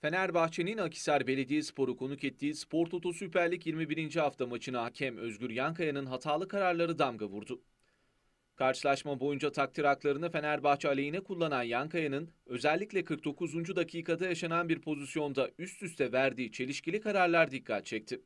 Fenerbahçe'nin Akisar Belediyespor'u konuk ettiği Spor Toto Süper Lig 21. hafta maçına hakem Özgür Yankaya'nın hatalı kararları damga vurdu. Karşılaşma boyunca takdir haklarını Fenerbahçe aleyhine kullanan Yankaya'nın özellikle 49. dakikada yaşanan bir pozisyonda üst üste verdiği çelişkili kararlar dikkat çekti.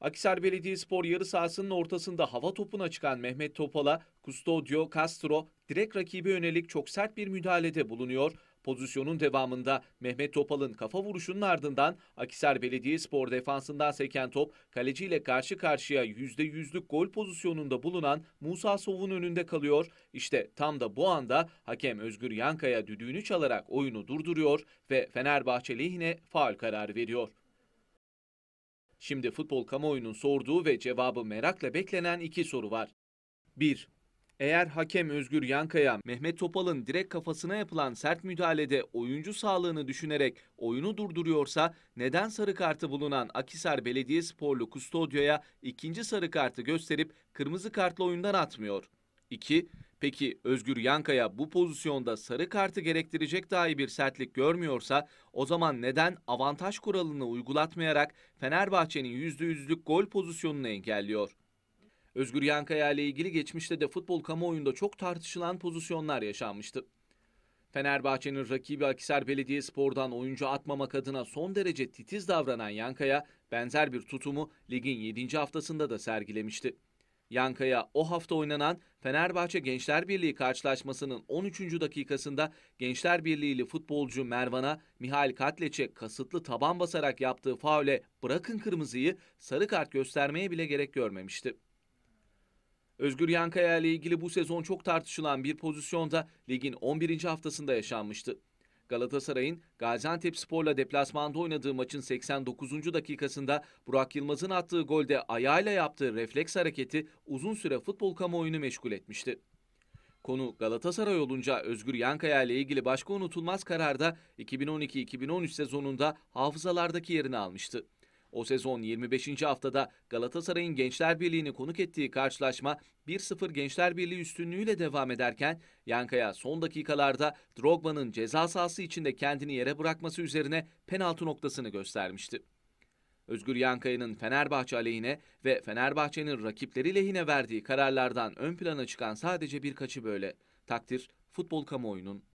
Akisar Belediyespor yarı sahasının ortasında hava topuna çıkan Mehmet Topal'a Custodio Castro direkt rakibi yönelik çok sert bir müdahalede bulunuyor Pozisyonun devamında Mehmet Topal'ın kafa vuruşunun ardından Akisar Belediyespor defansından seken top kaleciyle karşı karşıya %100'lük gol pozisyonunda bulunan Musa Sov'un önünde kalıyor. İşte tam da bu anda hakem Özgür Yankaya düdüğünü çalarak oyunu durduruyor ve Fenerbahçe lehine faal kararı veriyor. Şimdi futbol kamuoyunun sorduğu ve cevabı merakla beklenen iki soru var. 1. Eğer hakem Özgür Yankaya, Mehmet Topal'ın direkt kafasına yapılan sert müdahalede oyuncu sağlığını düşünerek oyunu durduruyorsa neden sarı kartı bulunan Akisar Belediye Sporlu Kustodyo'ya ikinci sarı kartı gösterip kırmızı kartla oyundan atmıyor? 2. Peki Özgür Yankaya bu pozisyonda sarı kartı gerektirecek dahi bir sertlik görmüyorsa o zaman neden avantaj kuralını uygulatmayarak Fenerbahçe'nin %100'lük gol pozisyonunu engelliyor? Özgür Yankaya ile ilgili geçmişte de futbol kamuoyunda çok tartışılan pozisyonlar yaşanmıştı. Fenerbahçe'nin rakibi Akisar Belediyespor'dan oyuncu atmamak adına son derece titiz davranan Yankaya benzer bir tutumu ligin 7. haftasında da sergilemişti. Yankaya o hafta oynanan Fenerbahçe Gençler Birliği karşılaşmasının 13. dakikasında Gençler Birliği'li futbolcu Mervan'a Mihail Katleç'e kasıtlı taban basarak yaptığı faule bırakın kırmızıyı sarı kart göstermeye bile gerek görmemişti. Özgür Yankaya ile ilgili bu sezon çok tartışılan bir pozisyonda ligin 11. haftasında yaşanmıştı. Galatasaray'ın Gaziantep Spor'la deplasmanda oynadığı maçın 89. dakikasında Burak Yılmaz'ın attığı golde ayağıyla yaptığı refleks hareketi uzun süre futbol kamuoyunu meşgul etmişti. Konu Galatasaray olunca Özgür Yankaya ile ilgili başka unutulmaz karar da 2012-2013 sezonunda hafızalardaki yerini almıştı. O sezon 25. haftada Galatasaray'ın Gençler Birliği'ni konuk ettiği karşılaşma 1-0 Gençler Birliği üstünlüğüyle devam ederken Yankaya son dakikalarda Drogba'nın ceza sahası içinde kendini yere bırakması üzerine penaltı noktasını göstermişti. Özgür Yankaya'nın Fenerbahçe aleyhine ve Fenerbahçe'nin rakipleri lehine verdiği kararlardan ön plana çıkan sadece birkaçı böyle. Takdir futbol kamuoyunun.